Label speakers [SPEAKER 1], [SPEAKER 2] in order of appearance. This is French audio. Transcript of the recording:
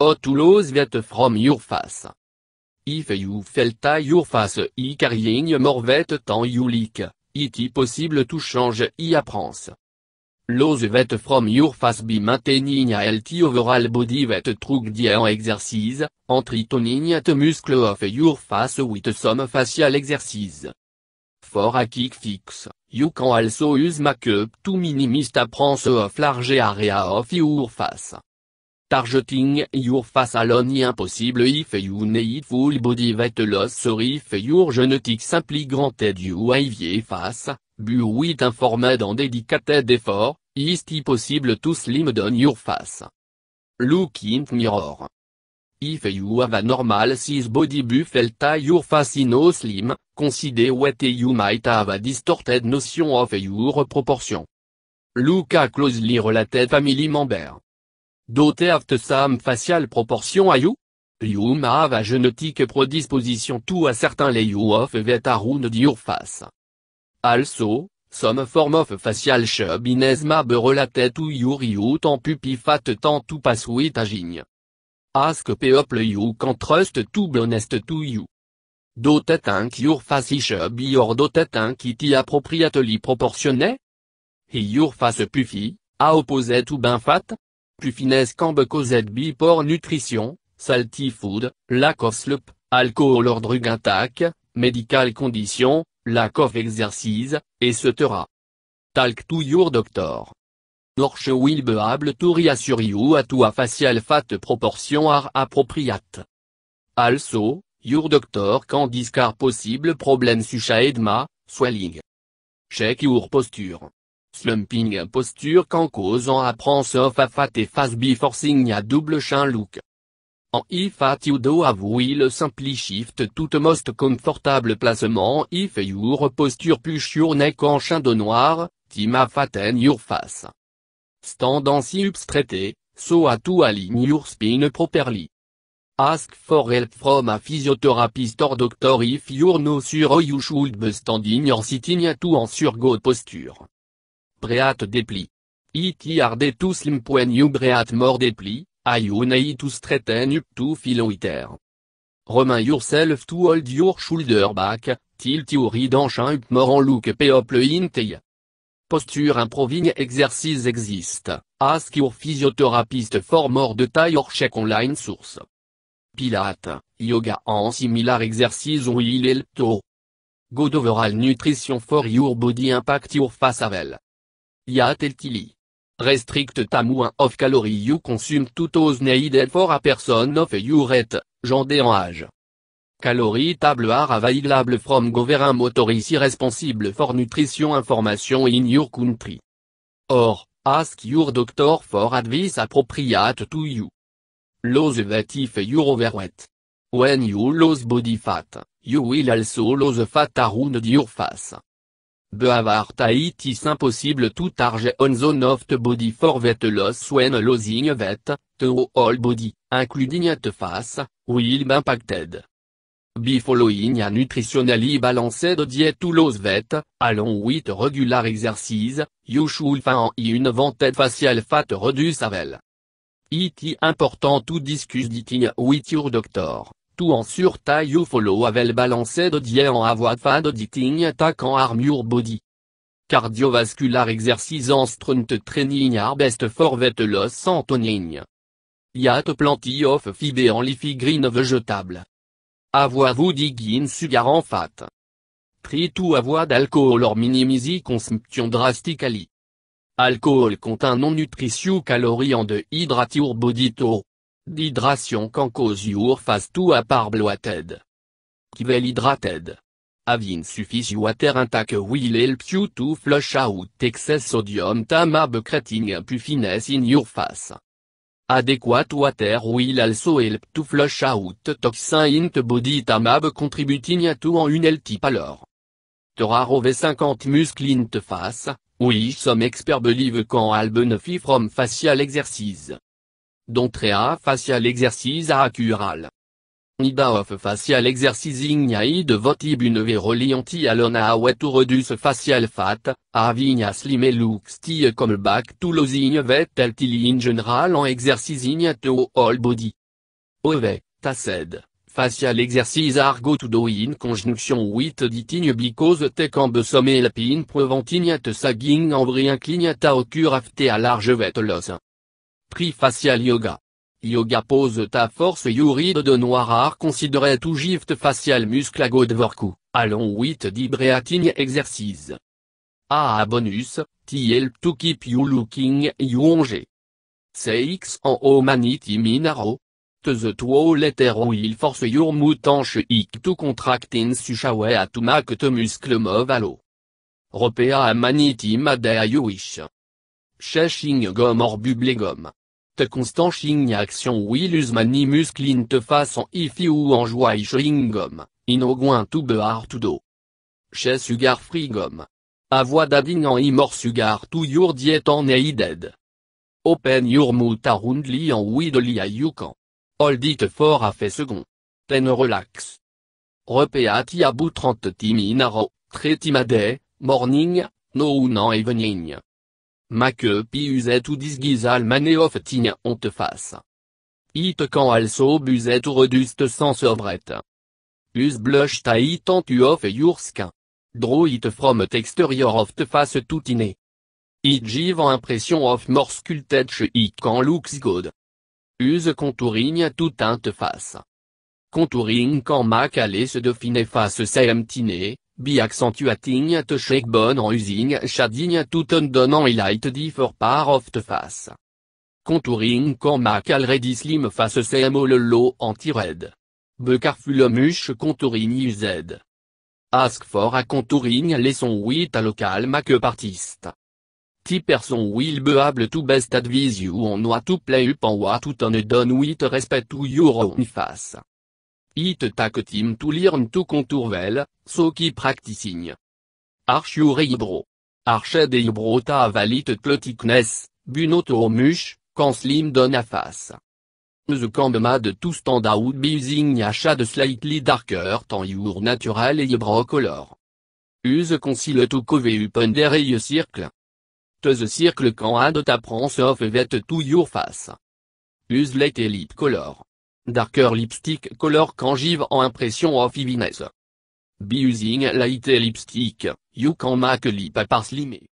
[SPEAKER 1] Hot oh, lose vet from your face. If you felt your face i carrying more vet tan you leak, it is possible to change your apprence. Lose vet from your face be maintaining a healthy overall body vet di en exercise, entre-toning at muscle of your face with some facial exercise. For a kick fix, you can also use makeup to minimize apprence of large area of your face. Targeting your face alone is impossible if you need full body weight loss or if your genetics simply granted you a face, but with informed and dedicated effort, is it possible to slim down your face. Look in mirror. If you have a normal size body buffelt your face is no slim, consider what you might have a distorted notion of your proportion. Look closely related family member. Dotervt sam facial proportion à you? Youm have a genetic predisposition to a certain lay of vet rune your face. Also, some form of facial mab related to your youth en pupifat tant to pass with aging. Ask people you can trust to be honest to you. Do think your face is be or dotet think appropriately proportionné? Your face puffy, a opposé to ben fat? Plus finesse Cambeco ZB pour Nutrition, Salty Food, sleep, Alcohol or Drug Attack, Medical Condition, Lack of Exercise, etc. Talk to your doctor. Norche will be able to reassure you at a facial fat proportion are appropriate. Also, your doctor can discard possible problems such as edema, swelling. Check your posture. Slumping posture qu'en causant apprend sauf à fat et face before forcing a double chin look. En if at do avoue le simply shift tout most comfortable placement if your posture push your neck en chin de noir, team a fatten your face. Stand en straighté, so at to align your spine properly. Ask for help from a physiotherapist or doctor if you're no sure you should be standing or sitting to en surgo posture preat depli. Iti ardetus limpoenium breat mor tous traiten up tout filoiter. Romain yourself to hold your shoulder back, tilt enchin up mort en look people in Posture improving exercise Existe, ask your physiotherapist for more de taille or check online source. Pilate, yoga en similar exercise will help to. God overall nutrition for your body impact your face avel teltili. Restrict tamouin of calories you consume tout those needed for a person of your ret, jandé en âge. Calorie table are available from government ici responsible for nutrition information in your country. Or, ask your doctor for advice appropriate to you. Lose weight if you're overweight. When you lose body fat, you will also lose fat around your face that it is impossible to target on zone of the body for vet loss when losing vet, to all body, including at face, will be impacted. Be following a nutritionally balanced diet to lose vet, along with regular exercise, you should find vented facial fat reduce avel. It is important to discuss eating with your doctor tout en taille ou follow avec balancé de die en avoir faim de diting attaquant en armure body. Cardiovascular exercice en strunt training are best for vet loss antoning. Yat plenty of fibre en leafy green vegetable. Avoir vous digging sugar en fat. tri tout avoir d'alcool or minimize consumption drastically. Alcool un non nutrition calories en de body to d'hydration can cause your face to part bloated. Qui well hydrated. Having sufficient water intake will help you to flush out excess sodium tamab creating a finesse in your face. Adequate water will also help to flush out toxin in the body tamab contributing to an unhealthy pallor. alors are over 50 muscles in the face, oui some experts believe can help benefit from facial exercise. Dontrea facial exercise aracural. of facial exercising ai de votibune verolianti alona wetu reduce facial fat, et look style comme back to losing vet in general en exercising to all body. Ove, taced facial exercise argo do in conjonction wit diting because tecambe somme preventing at sagging en clignata ocurafte à large vet Prix facial yoga. Yoga pose ta force Yuride de noir art considéré tout gift facial muscle à godverkou. Allons 8 10 breathing exercice. A ah, bonus, help to keep you looking yonge. CX en omanity minaro. To the two letter il force your mutanche ik to contract in sushawe à to make te muscle move allo. Repea manity madea you wish. Cheshing gom or bubble gom constant ching action will use many te façon en you ou chewing gum, in going to be hard do. Chez sugar frigom. gum. dading en imor sugar to your diet en aided. E Open your mouth en li en widoli you can. Hold it for a fait second. Ten relax. Repeat about 30 times in a morning, no non evening ma uset tout ou disguisal of tigne on te face. It quand also buset ou reduste sans sobrette. Us blush ta it tu off yourskin. Draw it from exterior of te face tout inné. It give impression of more sculpted it quand looks good. Use contouring tout te face. Contouring quand mac se de face c'est Be accentuating shake cheekbone en using shading to tone donnant highlight for part of the face. Contouring mac already slim face CMO le low anti-red. Be careful contouring used. Ask for a contouring lesson with a local make artist. Ti person er will be able to best advise you on what to play up and what to tone done with respect to your own face it que team to learn to contourvel, so qui practicing. Archure ibro. Arched de ibrota avalit cloticness, bunot much, quand slim donne à face. The cambma de tout stand out be using a shade slightly darker than your natural e ibro color. Use concile to cover upon der circle. To the circle quand add appearance of vet to your face. Use light lip color. Darker lipstick color cangive en impression of heaviness. Be using light lipstick, you can make lip appear slimy.